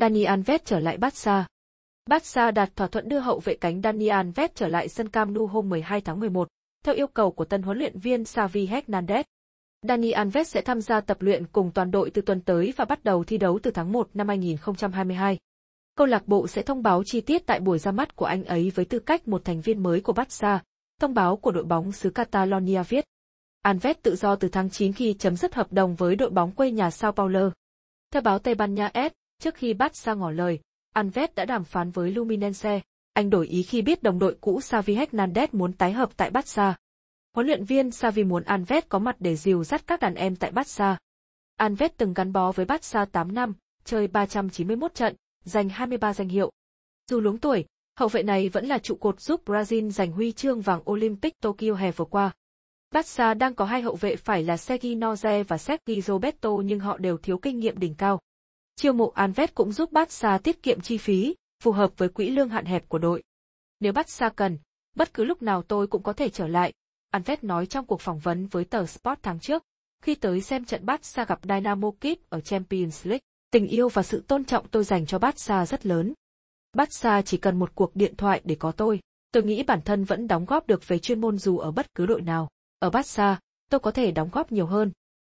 Dani Alves trở lại Barca. Barca đạt thỏa thuận đưa hậu vệ cánh Dani Alves trở lại sân Camp Nou hôm 12 tháng 11, theo yêu cầu của tân huấn luyện viên Xavi Hernandez. Dani Alves sẽ tham gia tập luyện cùng toàn đội từ tuần tới và bắt đầu thi đấu từ tháng 1 năm 2022. Câu lạc bộ sẽ thông báo chi tiết tại buổi ra mắt của anh ấy với tư cách một thành viên mới của Barca, thông báo của đội bóng xứ Catalonia viết. Alves tự do từ tháng 9 khi chấm dứt hợp đồng với đội bóng quê nhà Sao Paulo. Theo báo Tây Ban Nha S, Trước khi bắt ra ngỏ lời, Anvet đã đàm phán với Luminense, anh đổi ý khi biết đồng đội cũ Savi Hernandez muốn tái hợp tại Barca. Huấn luyện viên Savi muốn Anvet có mặt để dìu dắt các đàn em tại Barca. Anvet từng gắn bó với Barca 8 năm, chơi 391 trận, giành 23 danh hiệu. Dù luống tuổi, hậu vệ này vẫn là trụ cột giúp Brazil giành huy chương vàng Olympic Tokyo hè vừa qua. Barca đang có hai hậu vệ phải là Sergi Noze và Sergi Roberto nhưng họ đều thiếu kinh nghiệm đỉnh cao. Chiêu mộ Anvet cũng giúp Barca tiết kiệm chi phí, phù hợp với quỹ lương hạn hẹp của đội. Nếu Barca cần, bất cứ lúc nào tôi cũng có thể trở lại, Anvet nói trong cuộc phỏng vấn với tờ Sport tháng trước, khi tới xem trận Barca gặp Dynamo Kiev ở Champions League. Tình yêu và sự tôn trọng tôi dành cho Barca rất lớn. Barca chỉ cần một cuộc điện thoại để có tôi. Tôi nghĩ bản thân vẫn đóng góp được về chuyên môn dù ở bất cứ đội nào. Ở Barca, tôi có thể đóng góp nhiều hơn,